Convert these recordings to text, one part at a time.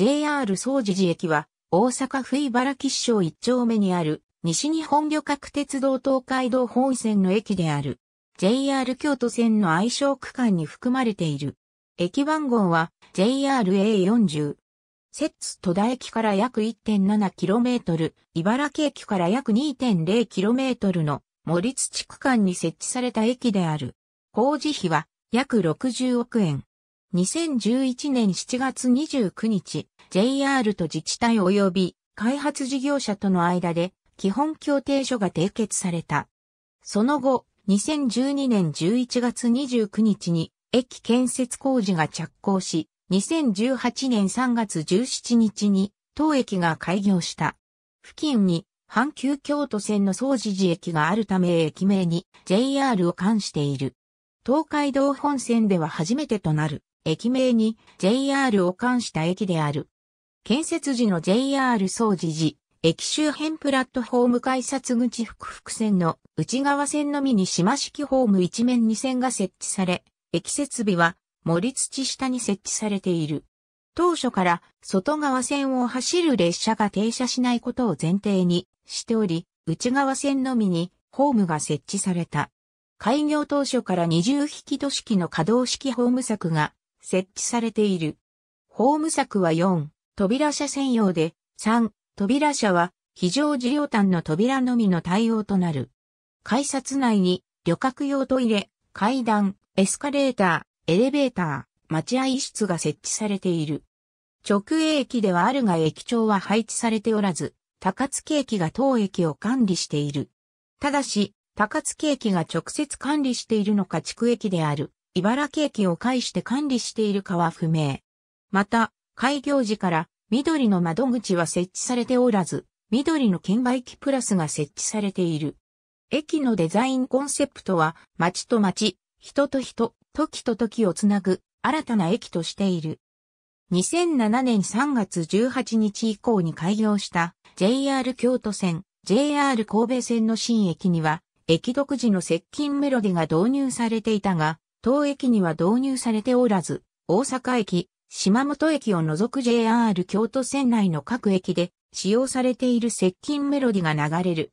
JR 総持寺駅は、大阪府茨木市省一丁目にある、西日本旅客鉄道東海道本線の駅である。JR 京都線の愛称区間に含まれている。駅番号は JRA40。摂津戸田駅から約 1.7km、茨城駅から約 2.0km の森土区間に設置された駅である。工事費は約60億円。2011年7月29日、JR と自治体及び開発事業者との間で基本協定書が締結された。その後、2012年11月29日に駅建設工事が着工し、2018年3月17日に当駅が開業した。付近に阪急京都線の総持寺駅があるため駅名に JR を冠している。東海道本線では初めてとなる駅名に JR を冠した駅である。建設時の JR 総持寺、駅周辺プラットフォーム改札口複々線の内側線のみに島式ホーム一面二線が設置され、駅設備は森土下に設置されている。当初から外側線を走る列車が停車しないことを前提にしており、内側線のみにホームが設置された。開業当初から20匹都市機の可動式ホーム柵が設置されている。ホーム柵は4、扉車専用で、3、扉車は非常時両端の扉のみの対応となる。改札内に旅客用トイレ、階段、エスカレーター、エレベーター、待合室が設置されている。直営駅ではあるが駅長は配置されておらず、高槻駅が当駅を管理している。ただし、高槻駅が直接管理しているのか地区駅である。茨城駅を介して管理しているかは不明。また、開業時から緑の窓口は設置されておらず、緑の券売機プラスが設置されている。駅のデザインコンセプトは、街と街、人と人、時と時をつなぐ、新たな駅としている。2007年3月18日以降に開業した JR 京都線、JR 神戸線の新駅には、駅独自の接近メロディが導入されていたが、当駅には導入されておらず、大阪駅、島本駅を除く JR 京都線内の各駅で使用されている接近メロディが流れる。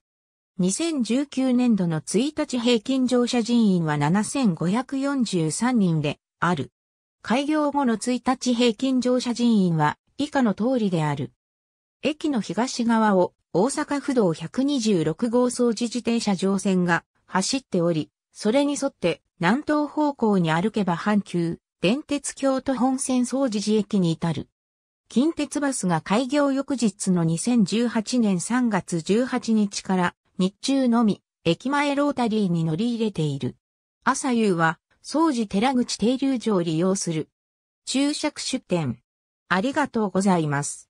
2019年度の1日平均乗車人員は7543人である。開業後の1日平均乗車人員は以下の通りである。駅の東側を大阪府道126号掃除自転車乗船が走っており、それに沿って南東方向に歩けば阪急、電鉄京都本線総持寺駅に至る。近鉄バスが開業翌日の2018年3月18日から日中のみ駅前ロータリーに乗り入れている。朝夕は総持寺口停留所を利用する。注釈出店。ありがとうございます。